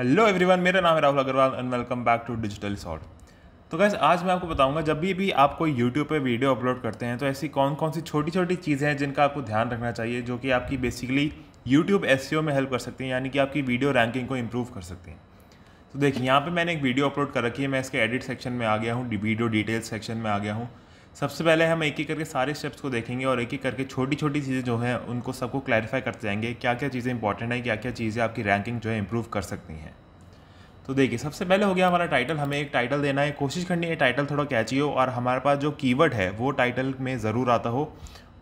hello everyone मेरा नाम है Rahul Agarwal and welcome back to digital sort तो गैस आज मैं आपको बताऊंगा जब भी भी आप कोई यूट्यूब पे वीडियो अपलोड करते हैं तो ऐसी कौन कौन सी छोटी छोटी चीज़ें हैं जिनका आपको ध्यान रखना चाहिए जो कि आपकी बेसिकली यूट्यूब एस में हेल्प कर सकती हैं यानी कि आपकी वीडियो रैंकिंग को इम्प्रूव कर सकती हैं तो देखिए यहाँ पर मैंने एक वीडियो अपलोड कर रखी है मैं इसके एडिट सेक्शन में आ गया हूँ वीडियो डिटेल सेक्शन में आ गया हूँ सबसे पहले हम एक एक करके सारे स्टेप्स को देखेंगे और एक एक करके छोटी छोटी चीज़ें जो हैं उनको सबको क्लैरिफाई करते जाएंगे क्या क्या चीज़ें इंपॉर्टेंट हैं क्या क्या चीज़ें आपकी रैंकिंग जो है इंप्रूव कर सकती हैं तो देखिए सबसे पहले हो गया हमारा टाइटल हमें एक टाइटल देना है कोशिश करनी है टाइटल थोड़ा कैची हो और हमारे पास जो कीवर्ड है वो टाइटल में ज़रूर आता हो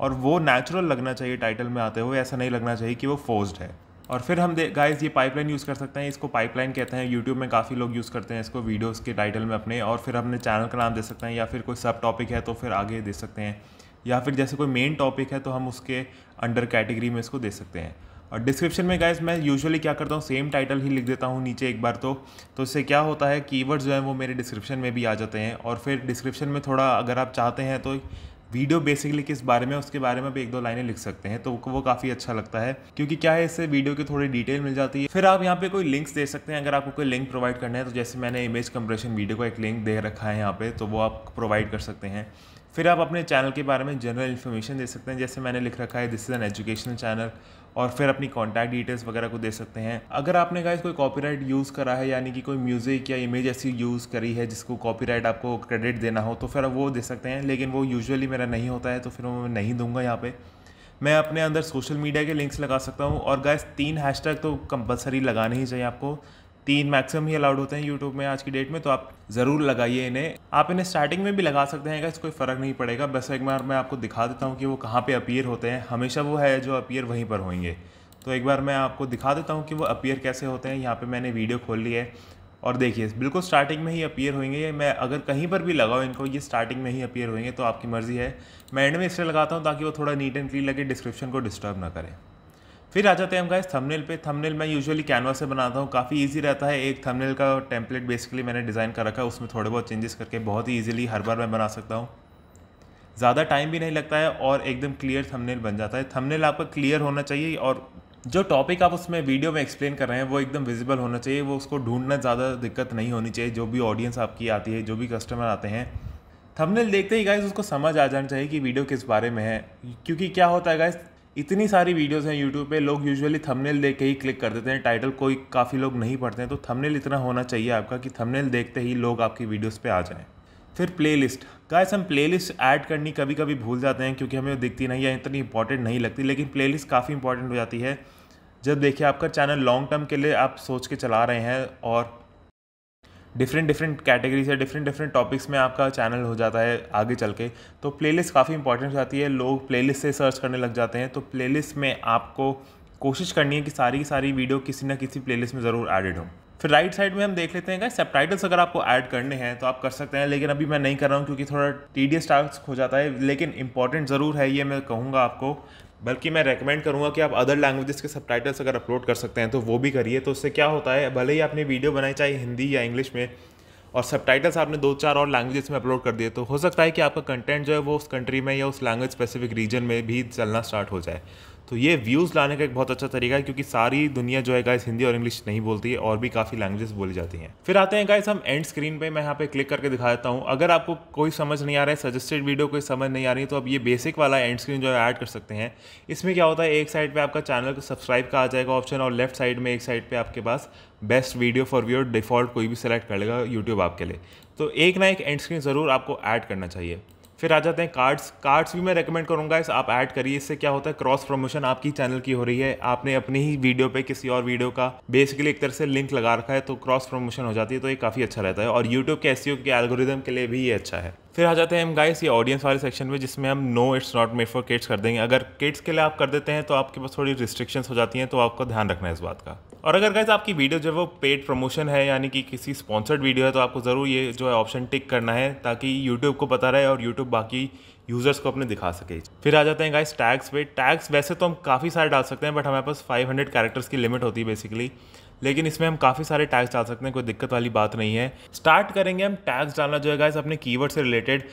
और वो नेचुरल लगना चाहिए टाइटल में आते हुए ऐसा नहीं लगना चाहिए कि वो फोर्स्ड है और फिर हम गाइस ये पाइपलाइन यूज़ कर सकते हैं इसको पाइपलाइन कहते हैं यूट्यूब में काफ़ी लोग यूज़ करते हैं इसको वीडियोस के टाइटल में अपने और फिर अपने चैनल का नाम दे सकते हैं या फिर कोई सब टॉपिक है तो फिर आगे दे सकते हैं या फिर जैसे कोई मेन टॉपिक है तो हम उसके अंडर कैटेगरी में इसको दे सकते हैं और डिस्क्रिप्शन में गाइज मैं यूजुअली क्या करता हूँ सेम टाइटल ही लिख देता हूँ नीचे एक बार तो तो इससे क्या होता है कीवर्ड्स जो हैं वो मेरे डिस्क्रिप्शन में भी आ जाते हैं और फिर डिस्क्रिप्शन में थोड़ा अगर आप चाहते हैं तो वीडियो बेसिकली किस बारे में उसके बारे में भी एक दो लाइनें लिख सकते हैं तो वो काफ़ी अच्छा लगता है क्योंकि क्या है इससे वीडियो की थोड़ी डिटेल मिल जाती है फिर आप यहाँ पे कोई लिंक्स दे सकते हैं अगर आपको कोई लिंक प्रोवाइड करना है तो जैसे मैंने इमेज कंप्रेशन वीडियो को एक लिंक दे रखा है यहाँ पे तो वो आप प्रोवाइड कर सकते हैं फिर आप अपने चैनल के बारे में जनरल इन्फॉर्मेशन दे सकते हैं जैसे मैंने लिख रखा है this is an educational channel और फिर अपनी कॉन्टैक्ट डिटेल्स वगैरह को दे सकते हैं अगर आपने गाइस कोई कॉपीराइट यूज़ करा है यानी कि कोई म्यूज़िक या इमेज ऐसी यूज़ करी है जिसको कॉपीराइट आपको क्रेडिट देना हो तो फिर वो दे सकते हैं लेकिन वो यूजुअली मेरा नहीं होता है तो फिर मैं नहीं दूंगा यहाँ पर मैं अपने अंदर सोशल मीडिया के लिंक्स लगा सकता हूँ और गाइस तीन हैशटैग तो कंपलसरी लगाने ही चाहिए आपको तीन मैक्सिमम ही अलाउड होते हैं यूट्यूब में आज की डेट में तो आप ज़रूर लगाइए इन्हें आप इन्हें स्टार्टिंग में भी लगा सकते हैं इससे कोई फ़र्क नहीं पड़ेगा बस एक बार मैं आपको दिखा देता हूँ कि वो कहाँ पर अपीयर होते हैं हमेशा वो है जो अपीयर वहीं पर होंगे तो एक बार मैं आपको दिखा देता हूँ कि वो अपीयर कैसे होते हैं यहाँ पर मैंने वीडियो खोल ली है और देखिए बिल्कुल स्टार्टिंग में ही अपीयर होंगे मैं अगर कहीं पर भी लगाऊँ इनको ये स्टार्टिंग में ही अपीयर होंगे तो आपकी मर्ज़ी है मैं एंड में इसलिए लगाता हूँ ताकि वो थोड़ा नीट एंड क्लीन लगे डिस्क्रिप्शन को डिस्टर्ब ना करें फिर आ जाते हैं हम गाइस थंबनेल पे थंबनेल मैं यूजुअली कैनवा से बनाता हूँ काफ़ी इजी रहता है एक थंबनेल का टेम्पलेट बेसिकली मैंने डिज़ाइन कर रखा है उसमें थोड़े बहुत चेंजेस करके बहुत ही ईजिली हर बार मैं बना सकता हूँ ज़्यादा टाइम भी नहीं लगता है और एकदम क्लियर थंबनेल बन जाता है थंबनेल आपका क्लियर होना चाहिए और जो टॉपिक आप उसमें वीडियो में एक्सप्लेन कर रहे हैं वो एकदम विजिबल होना चाहिए वो उसको ढूंढना ज़्यादा दिक्कत नहीं होनी चाहिए जो भी ऑडियंस आपकी आती है जो भी कस्टमर आते हैं थंबनेल देखते ही गाइज उसको समझ आ जाना चाहिए कि वीडियो किस बारे में है क्योंकि क्या होता है गाइज इतनी सारी वीडियोस हैं यूट्यूब पे लोग यूजुअली थंबनेल देख के ही क्लिक कर देते हैं टाइटल कोई काफ़ी लोग नहीं पढ़ते हैं तो थंबनेल इतना होना चाहिए आपका कि थंबनेल देखते ही लोग आपकी वीडियोस पे आ जाएं फिर प्लेलिस्ट गाइस हम प्लेलिस्ट ऐड करनी कभी कभी भूल जाते हैं क्योंकि हमें दिखती नहीं है इतनी इंपॉर्टेंट नहीं लगती लेकिन प्ले काफ़ी इंपॉर्टेंट हो जाती है जब देखिए आपका चैनल लॉन्ग टर्म के लिए आप सोच के चला रहे हैं और डिफरेंट डिफरेंट कैटेगरीज या डिफरेंट डिफरेंट टॉपिक्स में आपका चैनल हो जाता है आगे चल के तो लिस्ट काफ़ी इंपॉर्टेंट हो जाती है लोग लिस्ट से सर्च करने लग जाते हैं तो लिस्ट में आपको कोशिश करनी है कि सारी की सारी वीडियो किसी ना किसी प्लेलिस्ट में ज़रूर एडेड हों फिर राइट साइड में हम देख लेते हैं सब टाइटल्स अगर आपको ऐड करने हैं तो आप कर सकते हैं लेकिन अभी मैं नहीं कर रहा हूँ क्योंकि थोड़ा टी डी टास्क हो जाता है लेकिन इंपॉर्टेंट ज़रूर है ये मैं कहूँगा आपको बल्कि मैं रेकमेंड करूँगा कि आप अदर लैंग्वेजेस के सब टाइटल्स अगर अपलोड कर सकते हैं तो वो भी करिए तो उससे क्या होता है भले ही आपने वीडियो बनाई चाहे हिंदी या इंग्लिश में और सब टाइटल्स आपने दो चार और लैंग्वेज में अपलोड कर दिए तो हो सकता है कि आपका कंटेंट जो है वो उस कंट्री में या उस लैंग्वेज स्पेसिफिक रीजन में भी चलना स्टार्ट हो जाए तो ये व्यूज़ लाने का एक बहुत अच्छा तरीका है क्योंकि सारी दुनिया जो है गाइस हिंदी और इंग्लिश नहीं बोलती है और भी काफ़ी लैंग्वेजेस बोली जाती हैं फिर आते हैं गाइस हम एंड स्क्रीन पे मैं यहाँ पे क्लिक करके दिखा देता हूँ अगर आपको कोई समझ नहीं आ रहा है सजेस्टेड वीडियो कोई समझ नहीं आ रही तो आप ये बेसिक वाला एंड स्क्रीन जो है ऐड कर सकते हैं इसमें क्या होता है एक साइड पर आपका चैनल को सब्सक्राइब का आ जाएगा ऑप्शन और लेफ्ट साइड में एक साइड पर आपके पास best video for viewer default कोई भी सिलेक्ट कर लेगा यूट्यूब आपके लिए तो एक ना एक एंड स्क्रीन ज़रूर आपको ऐड करना चाहिए फिर आ जाते हैं कार्ड्स कार्ड्स भी मैं रेकमेंड करूँगा इस आप ऐड करिए इससे क्या होता है क्रॉस प्रमोशन आपकी चैनल की हो रही है आपने अपनी ही वीडियो पे किसी और वीडियो का बेसिकली एक तरह से लिंक लगा रखा है तो क्रॉस प्रमोशन हो जाती है तो ये काफ़ी अच्छा रहता है और यूट्यूब के एस के एलगोरिदम के लिए भी ये अच्छा है फिर आ जाते हैं हम गाइस ये ऑडियंस वाले सेक्शन में जिसमें हम no it's not made for kids कर देंगे अगर किड्स के लिए आप कर देते हैं तो आपके पास थोड़ी रिस्ट्रिक्शंस हो जाती हैं तो आपको ध्यान रखना है इस बात का और अगर गैस आपकी वीडियो जो है वो पेड प्रमोशन है यानी कि किसी स्पॉन्सर्ड वीडियो है तो आपको ज़रूर ये जो है ऑप्शन टिक करना है ताकि यूट्यूब को पता रहे और यूट्यूब बाकी यूज़र्स को अपने दिखा सके फिर आ जाते हैं गाइस टैग्स पे टैग्स वैसे तो हम काफ़ी सारे डाल सकते हैं बट हमारे पास 500 कैरेक्टर्स की लिमिट होती है बेसिकली लेकिन इसमें हम काफ़ी सारे टैग्स डाल सकते हैं कोई दिक्कत वाली बात नहीं है स्टार्ट करेंगे हम टैग्स डालना जो है गाइस अपने कीवर्ड से रिलेटेड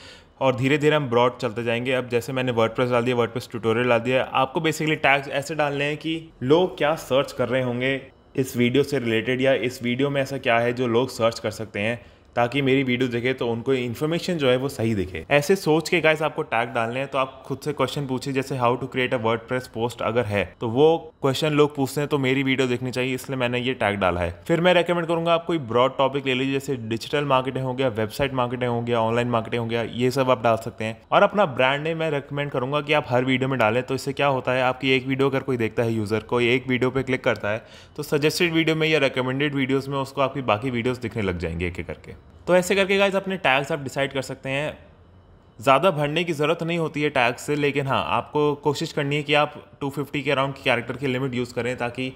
और धीरे धीरे हम ब्रॉड चलते जाएंगे अब जैसे मैंने प्रेस डाल दिया प्रेस ट्यूटोरियल डाल दिया आपको बेसिकली टैग्स ऐसे डालने हैं कि लोग क्या सर्च कर रहे होंगे इस वीडियो से रिलेटेड या इस वीडियो में ऐसा क्या है जो लोग सर्च कर सकते हैं ताकि मेरी वीडियो देखे तो उनको इन्फॉर्मेशन जो है वो सही दिखे ऐसे सोच के गाइस आपको टैग डालने हैं तो आप खुद से क्वेश्चन पूछिए जैसे how to create a word post अगर है तो वो क्वेश्चन लोग पूछते हैं तो मेरी वीडियो देखनी चाहिए इसलिए मैंने ये टैग डाला है फिर मैं रेकमेंड करूंगा आप कोई ब्रॉड टॉपिक ले लीजिए जैसे डिजिटल मार्केटिंग हो गया वेबसाइट मार्केटिंग हो गया ऑनलाइन मार्केटिंग हो गया ये सब आप डाल सकते हैं और अपना ब्रांड नेम मैं रेकमेंड करूंगा कि आप हर वीडियो में डालें तो इससे क्या होता है आपकी एक वीडियो अगर कोई देखता है यूज़र कोई एक वीडियो पर क्लिक करता है तो सजेस्टेड वीडियो में या रिकमेंडेड वीडियोज़ में उसको आपकी बाकी वीडियोज़ दिखने लग जाएंगे एक एक करके तो ऐसे करके गाइज अपने टैग्स आप डिसाइड कर सकते हैं ज़्यादा भरने की ज़रूरत नहीं होती है टैक्स से लेकिन हाँ आपको कोशिश करनी है कि आप 250 के अराउंड कैरेक्टर की लिमिट यूज़ करें ताकि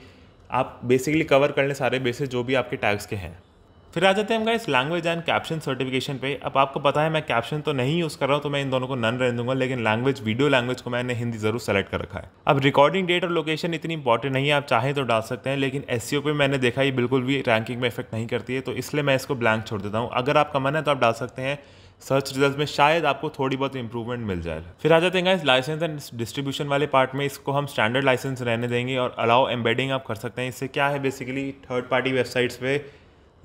आप बेसिकली कवर कर लें सारे बेसिस जो भी आपके टैग्स के हैं फिर आ जाते हैं हम guys language and caption certification पे अब आपको पता है मैं कैप्शन तो नहीं यूज़ कर रहा हूँ तो मैं इन दोनों को नन रहने दूंगा लेकिन लैंग्वेज वीडियो लैंग्वेज को मैंने हिंदी जरूर सेलेक्ट कर रखा है अब रिकॉर्डिंग डेट और लोकेशन इतनी इंपॉर्टेंट नहीं है आप चाहें तो डाल सकते हैं लेकिन एस e पे मैंने देखा ये बिल्कुल भी रैंकिंग में इफेक्ट नहीं करती है तो इसलिए मैं इसको ब्लैंक छोड़ देता हूँ अगर आपका मन है तो आप डाल सकते हैं सर्च रिजल्ट में शायद आपको थोड़ी बहुत इंप्रूवमेंट मिल जाए फिर आ जाते हैं इस लाइसेंस एंड डिस्ट्रीब्यूशन वाले पार्ट में इसको हम स्टैंडर्ड लाइसेंस रहने देंगे और अलाउ एम्बेडिंग आप कर सकते हैं इससे क्या है बेसिकली थर्ड पार्टी वेबसाइट्स पे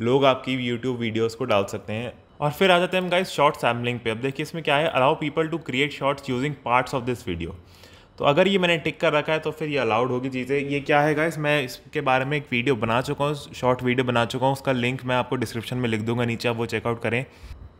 लोग आपकी यूट्यूब वीडियोज़ को डाल सकते हैं और फिर आ जाते हैं हम गाइस शॉर्ट सैम्पलिंग पे अब देखिए इसमें क्या है allow people to create shorts using parts of this video तो अगर ये मैंने टिक कर रखा है तो फिर ये अलाउड होगी चीज़ें ये क्या है गाइस मैं इसके बारे में एक वीडियो बना चुका हूँ शॉर्ट वीडियो बना चुका हूँ उसका लिंक मैं आपको डिस्क्रिप्शन में लिख दूंगा नीचे आप वो चेकआउट करें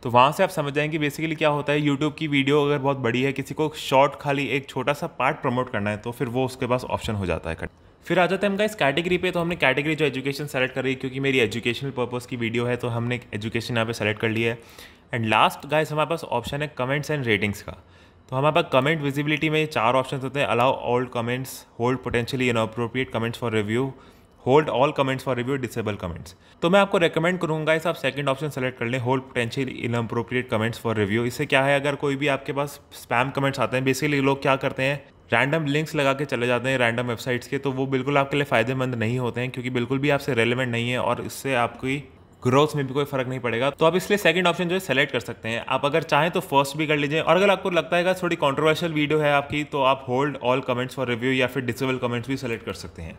तो वहाँ से आप समझ जाएंगे बेसिकली क्या होता है यूट्यूब की वीडियो अगर बहुत बड़ी है किसी को शॉर्ट खाली एक छोटा सा पार्ट प्रमोट करना है तो फिर वो उसके पास ऑप्शन हो जाता है फिर आ जाते हैं हम गाइस कैटेगरी पे तो हमने कैटेगरी जो एजुकेशन सेलेक्ट कर रही है क्योंकि मेरी एजुकेशनल पर्पज़ की वीडियो है तो हमने एजुकेशन यहाँ पे सेलेक्ट कर लिया है एंड लास्ट गाइस हमारे पास ऑप्शन है कमेंट्स एंड रेटिंग्स का तो हमारे पास कमेंट विजिबिलिटी में चार ऑप्शन होते हैं allow all comments hold potentially appropriate comments for review hold all comments for review disable comments तो मैं आपको रेकमेंड करूँगा इस आप सेकंड ऑप्शन सेलेक्ट कर लें hold potential inappropriate comments for review इससे क्या है अगर कोई भी आपके पास स्पैम कमेंट्स आते हैं बेसिकली लोग क्या करते हैं रैंडम लिंक्स लगा के चले जाते हैं रैंडम वेबसाइट्स के तो वो बिल्कुल आपके लिए फ़ायदेमंद नहीं होते हैं क्योंकि बिल्कुल भी आपसे रेलिवेंट नहीं है और इससे आपकी ग्रोथ में भी कोई फर्क नहीं पड़ेगा तो आप इसलिए सेकंड ऑप्शन जो है सेलेक्ट कर सकते हैं आप अगर चाहें तो फर्स्ट भी कर लीजिए और अगर आपको लगता है थोड़ी कॉन्ट्रोवर्शियल वीडियो है आपकी तो आप hold all comments for review या फिर डिसेबल कमेंट्स भी सेलेक्ट कर सकते हैं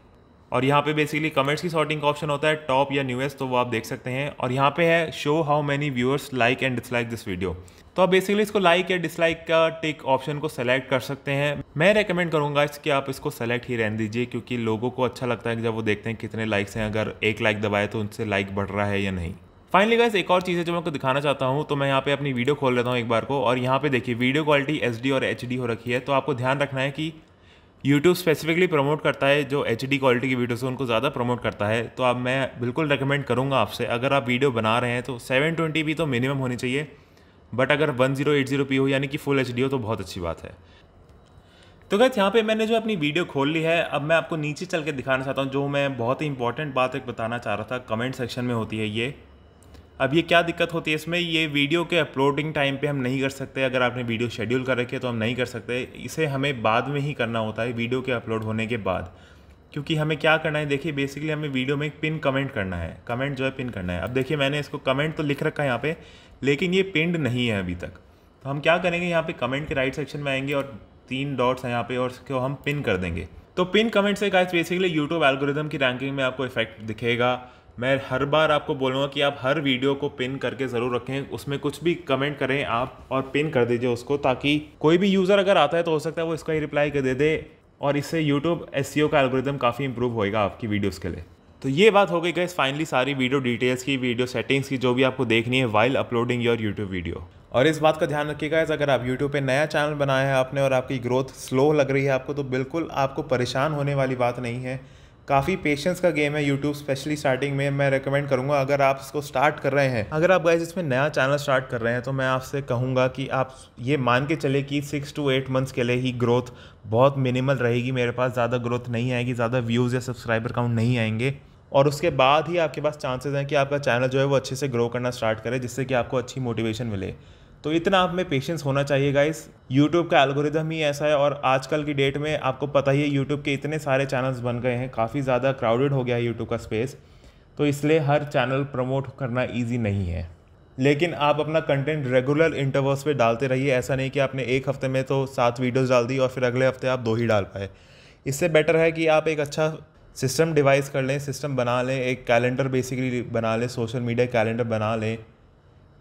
और यहाँ पे बेसिकली कमेंट्स की सॉर्टिंग का ऑप्शन होता है टॉप या न्यूएस्ट तो वो आप देख सकते हैं और यहाँ पे है show how many viewers like and dislike this video तो आप बेसिकली इसको लाइक या डिसलाइक का टिक ऑप्शन को सेलेक्ट कर सकते हैं मैं रेकमेंड करूँगा इसके आप इसको सेलेक्ट ही रहने दीजिए क्योंकि लोगों को अच्छा लगता है कि जब वो देखते हैं कितने लाइक्स हैं अगर एक लाइक दबाए तो उनसे लाइक बढ़ रहा है या नहीं फाइनली गाइस एक और चीज़ है जो मैं आपको दिखाना चाहता हूँ तो मैं यहाँ पे अपनी वीडियो खोल लेता हूँ एक बार को और यहाँ पे देखिए वीडियो क्वालिटी एच और एच हो रखी है तो आपको ध्यान रखना है कि यूट्यूब स्पेसिफिकली प्रमोट करता है जो एच क्वालिटी की वीडियोस उनको ज़्यादा प्रमोट करता है तो अब मैं बिल्कुल रिकमेंड करूँगा आपसे अगर आप वीडियो बना रहे हैं तो सेवन भी तो मिनिमम होनी चाहिए बट अगर 1080p हो यानी कि फुल एच हो तो बहुत अच्छी बात है तो गैस यहाँ पे मैंने जो अपनी वीडियो खोल ली है अब मैं आपको नीचे चल के दिखाना चाहता हूँ जो मैं बहुत ही इंपॉर्टेंट बात एक बताना चाह रहा था कमेंट सेक्शन में होती है ये अब ये क्या दिक्कत होती है इसमें ये वीडियो के अपलोडिंग टाइम पे हम नहीं कर सकते अगर आपने वीडियो शेड्यूल कर रखी है तो हम नहीं कर सकते इसे हमें बाद में ही करना होता है वीडियो के अपलोड होने के बाद क्योंकि हमें क्या करना है देखिए बेसिकली हमें वीडियो में एक पिन कमेंट करना है कमेंट जो है पिन करना है अब देखिए मैंने इसको कमेंट तो लिख रखा है यहाँ पे लेकिन ये पिंड नहीं है अभी तक तो हम क्या करेंगे यहाँ पे कमेंट के राइट सेक्शन में आएंगे और तीन डॉट्स हैं यहाँ पे और उसको हम पिन कर देंगे तो पिन कमेंट से गाइस बेसिकली यूट्यूब एल्गोरिदम की रैंकिंग में आपको इफेक्ट दिखेगा मैं हर बार आपको बोलूँगा कि आप हर वीडियो को पिन करके ज़रूर रखें उसमें कुछ भी कमेंट करें आप और पिन कर दीजिए उसको ताकि कोई भी यूज़र अगर आता है तो हो सकता है वो इसका ही रिप्लाई कर दे दे और इससे यूट्यूब एस e का एल्गोरिदम काफ़ी इंप्रूव होएगा आपकी वीडियोज़ के लिए तो ये बात हो गई गई फाइनली सारी वीडियो डिटेल्स की वीडियो सेटिंग्स की जो भी आपको देखनी है while uploading your YouTube video और इस बात का ध्यान रखिएगा इस अगर आप YouTube पे नया चैनल बनाया है आपने और आपकी ग्रोथ स्लो लग रही है आपको तो बिल्कुल आपको परेशान होने वाली बात नहीं है काफ़ी पेशेंस का गेम है यूट्यूब स्पेशली स्टार्टिंग में मैं रिकमेंड करूँगा अगर आप इसको स्टार्ट कर रहे हैं अगर आप गाइज इसमें नया चैनल स्टार्ट कर रहे हैं तो मैं आपसे कहूँगा कि आप ये मान के चले कि सिक्स टू एट मंथ्स के लिए ही ग्रोथ बहुत मिनिमल रहेगी मेरे पास ज़्यादा ग्रोथ नहीं आएगी ज़्यादा व्यूज़ या सब्सक्राइबर काउंट नहीं आएंगे और उसके बाद ही आपके पास चांसेस हैं कि आपका चैनल जो है वो अच्छे से ग्रो करना स्टार्ट करे जिससे कि आपको अच्छी मोटिवेशन मिले तो इतना आप में पेशेंस होना चाहिए गाइस यूट्यूब का एल्गोरिदम ही ऐसा है और आजकल की डेट में आपको पता ही है यूट्यूब के इतने सारे चैनल्स बन गए हैं काफ़ी ज़्यादा क्राउडेड हो गया है यूट्यूब का स्पेस तो इसलिए हर चैनल प्रमोट करना ईजी नहीं है लेकिन आप अपना कंटेंट रेगुलर इंटरवर्स पे डालते रहिए ऐसा नहीं कि आपने एक हफ्ते में तो सात वीडियोस डाल दी और फिर अगले हफ्ते आप दो ही डाल पाए इससे बेटर है कि आप एक अच्छा सिस्टम डिवाइस कर लें सिस्टम बना लें एक कैलेंडर बेसिकली बना लें सोशल मीडिया कैलेंडर बना लें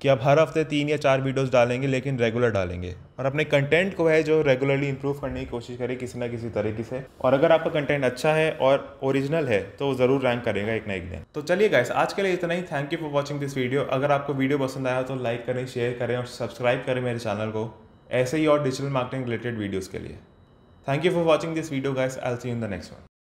कि आप हर हफ्ते तीन या चार वीडियोस डालेंगे लेकिन रेगुलर डालेंगे और अपने कंटेंट को है जो रेगुलरली इंप्रूव करने की कोशिश करें किसी ना किसी तरीके से और अगर आपका कंटेंट अच्छा है और ओरिजिनल है तो ज़रूर रैंक करेगा एक ना एक दिन तो चलिए गाइस आज के लिए इतना ही thank you for watching this video अगर आपको वीडियो पसंद आया तो लाइक करें शेयर करें और सब्सक्राइब करें मेरे चैनल को ऐसे ही और डिजिटल मार्केटिंग रिलेटेड वीडियोज़ के लिए thank you for watching this video guys I see in the next one